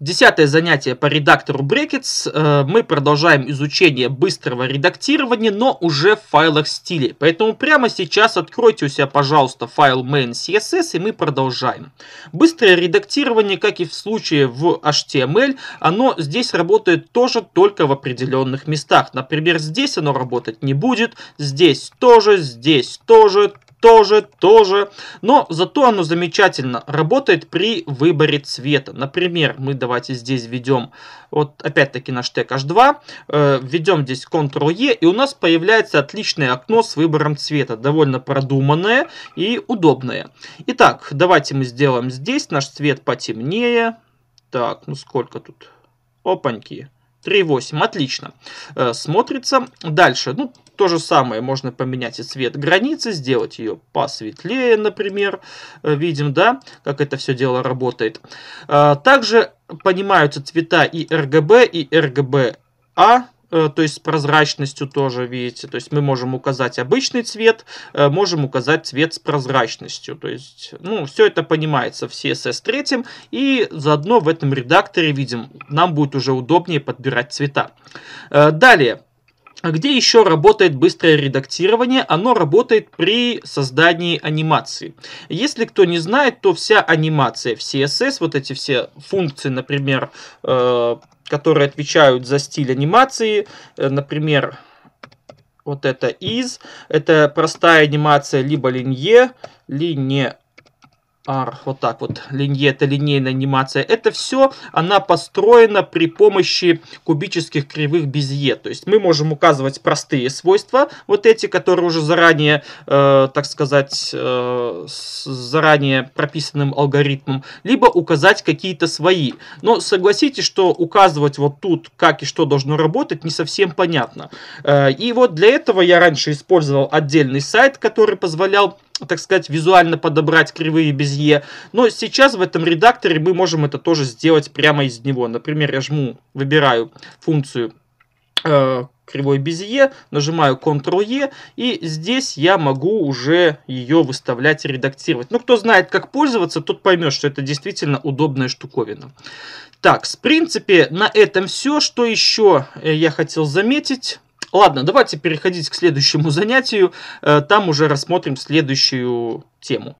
Десятое занятие по редактору Brackets. Э, мы продолжаем изучение быстрого редактирования, но уже в файлах стилей. Поэтому прямо сейчас откройте у себя, пожалуйста, файл main.css и мы продолжаем. Быстрое редактирование, как и в случае в HTML, оно здесь работает тоже только в определенных местах. Например, здесь оно работать не будет, здесь тоже, здесь тоже, тоже, тоже. Но зато оно замечательно работает при выборе цвета. Например, мы давайте здесь введем, вот опять-таки наш тег H2, э, введем здесь Ctrl-E, и у нас появляется отличное окно с выбором цвета, довольно продуманное и удобное. Итак, давайте мы сделаем здесь наш цвет потемнее. Так, ну сколько тут? Опаньки. 3.8, отлично. Э, смотрится. Дальше, ну, то же самое можно поменять и цвет границы, сделать ее посветлее, например. Э, видим, да, как это все дело работает. А, также понимаются цвета и RGB, и RGBA э, то есть с прозрачностью тоже, видите, то есть мы можем указать обычный цвет, э, можем указать цвет с прозрачностью, то есть, ну, все это понимается в CSS 3, и заодно в этом редакторе, видим, нам будет уже удобнее подбирать цвета. Далее, а Где еще работает быстрое редактирование? Оно работает при создании анимации. Если кто не знает, то вся анимация в CSS, вот эти все функции, например, э, которые отвечают за стиль анимации, э, например, вот это is, это простая анимация либо линье, линеа, арх, вот так вот, линье, это линейная анимация. Это все, она построена при помощи кубических кривых безе. То есть мы можем указывать простые свойства, вот эти, которые уже заранее, э, так сказать, э, с заранее прописанным алгоритмом, либо указать какие-то свои. Но согласитесь, что указывать вот тут, как и что должно работать, не совсем понятно. Э, и вот для этого я раньше использовал отдельный сайт, который позволял так сказать, визуально подобрать кривые без Е. Но сейчас в этом редакторе мы можем это тоже сделать прямо из него. Например, я жму, выбираю функцию э, кривой без Е, нажимаю Ctrl-E, и здесь я могу уже ее выставлять и редактировать. Ну, кто знает, как пользоваться, тот поймет, что это действительно удобная штуковина. Так, в принципе, на этом все. Что еще э, я хотел заметить? Ладно, давайте переходить к следующему занятию. Э, там уже рассмотрим следующую тему.